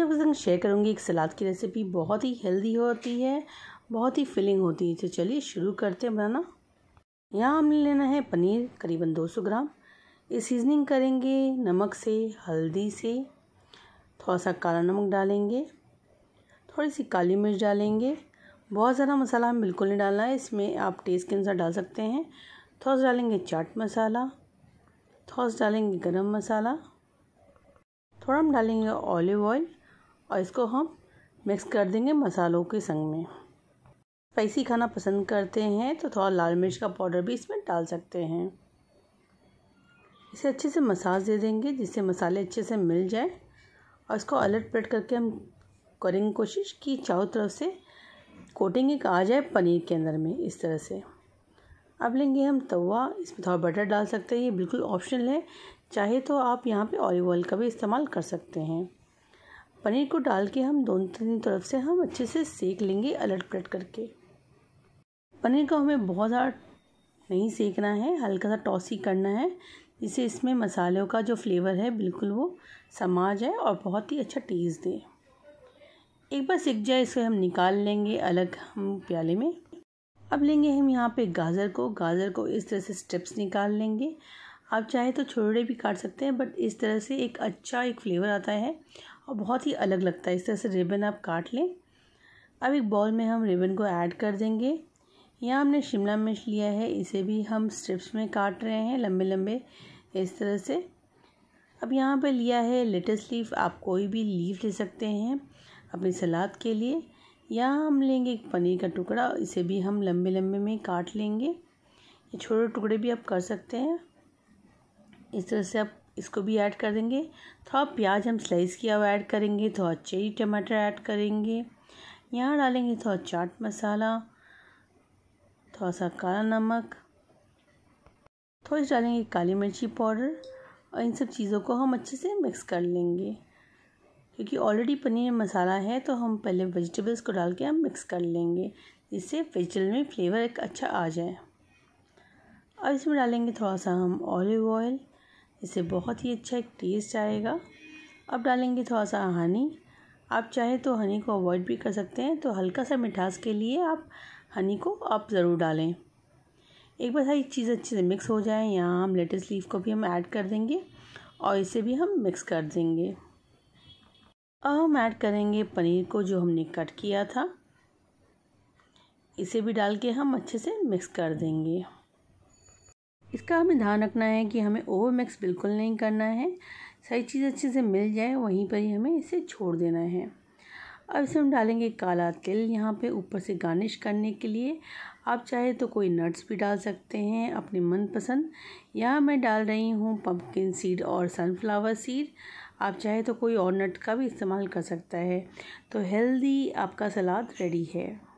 आज आपके संग शेयर करूँगी एक सलाद की रेसिपी बहुत ही हेल्दी होती है बहुत ही फिलिंग होती है तो चलिए शुरू करते हैं बनाना यहाँ हमने लेना है पनीर करीबन 200 ग्राम ये सीजनिंग करेंगे नमक से हल्दी से थोड़ा सा काला नमक डालेंगे थोड़ी सी काली मिर्च डालेंगे बहुत ज़्यादा मसाला हमें बिल्कुल नहीं डालना है इसमें आप टेस्ट के अनुसार डाल सकते हैं थोड़ा सा डालेंगे चाट मसाला थोड़ा सा डालेंगे गरम मसाला थोड़ा हम डालेंगे ऑलिव ऑयल और इसको हम मिक्स कर देंगे मसालों के संग में स्पाइसी खाना पसंद करते हैं तो थोड़ा लाल मिर्च का पाउडर भी इसमें डाल सकते हैं इसे अच्छे से मसाज दे देंगे जिससे मसाले अच्छे से मिल जाए और इसको अलट पलट करके हम करेंगे कोशिश कि चारों तरफ से कोटिंग एक आ जाए पनीर के अंदर में इस तरह से अब लेंगे हम तवा इसमें थोड़ा बटर डाल सकते हैं ये बिल्कुल ऑप्शनल है चाहे तो आप यहाँ पे ऑलिव ऑयल का भी इस्तेमाल कर सकते हैं पनीर को डाल के हम दोनों तीन तरफ से हम अच्छे से सेक लेंगे अलट पलट करके पनीर को हमें बहुत ज़्यादा नहीं सेकना है हल्का सा टॉसी करना है जिससे इसमें मसालों का जो फ्लेवर है बिल्कुल वो समा जाए और बहुत ही अच्छा टेस्ट दे एक बार सीख जाए इसे हम निकाल लेंगे अलग हम प्याले में अब लेंगे हम यहाँ पे गाजर को गाजर को इस तरह से स्टेप्स निकाल लेंगे आप चाहे तो छोटे भी काट सकते हैं बट इस तरह से एक अच्छा एक फ्लेवर आता है और बहुत ही अलग लगता है इस तरह से रिबन आप काट लें अब एक बॉल में हम रिबन को ऐड कर देंगे यहाँ हमने शिमला मिर्च लिया है इसे भी हम स्ट्रिप्स में काट रहे हैं लंबे लंबे इस तरह से अब यहाँ पे लिया है लेटेस्ट लीफ आप कोई भी लीफ ले सकते हैं अपनी सलाद के लिए यहाँ हम लेंगे एक पनीर का टुकड़ा इसे भी हम लंबे लंबे में काट लेंगे ये छोटे टुकड़े भी आप कर सकते हैं इस तरह से आप इसको भी ऐड कर देंगे थोड़ा तो प्याज हम स्लाइस किया हुआ ऐड करेंगे थोड़ा तो चेरी टमाटर ऐड करेंगे यहाँ डालेंगे थोड़ा तो चाट मसाला थोड़ा सा काला नमक थोड़ी डालेंगे काली मिर्ची पाउडर और इन सब चीज़ों को हम अच्छे से मिक्स कर लेंगे क्योंकि ऑलरेडी पनीर में मसाला है तो हम पहले वेजिटेबल्स को डाल के हम मिक्स कर लेंगे जिससे वेजिटेबल में फ्लेवर एक अच्छा आ जाए अब इसमें डालेंगे थोड़ा सा हम ऑलिव ऑयल इससे बहुत ही अच्छा एक टेस्ट आएगा अब डालेंगे थोड़ा सा हनी आप चाहे तो हनी को अवॉइड भी कर सकते हैं तो हल्का सा मिठास के लिए आप हनी को आप ज़रूर डालें एक बार सारी चीज़ अच्छे से मिक्स हो जाए यहाँ हम लेटेस्ट लीफ को भी हम ऐड कर देंगे और इसे भी हम मिक्स कर देंगे अब हम ऐड करेंगे पनीर को जो हमने कट किया था इसे भी डाल के हम अच्छे से मिक्स कर देंगे इसका हमें ध्यान रखना है कि हमें ओवर मिक्स बिल्कुल नहीं करना है सारी चीज़ अच्छे से मिल जाए वहीं पर ही हमें इसे छोड़ देना है अब इसे हम डालेंगे काला तिल यहाँ पे ऊपर से गार्निश करने के लिए आप चाहे तो कोई नट्स भी डाल सकते हैं अपने मनपसंद यहाँ मैं डाल रही हूँ पम्पकिन सीड और सनफ्लावर सीड आप चाहे तो कोई और नट का भी इस्तेमाल कर सकता है तो हेल्दी आपका सलाद रेडी है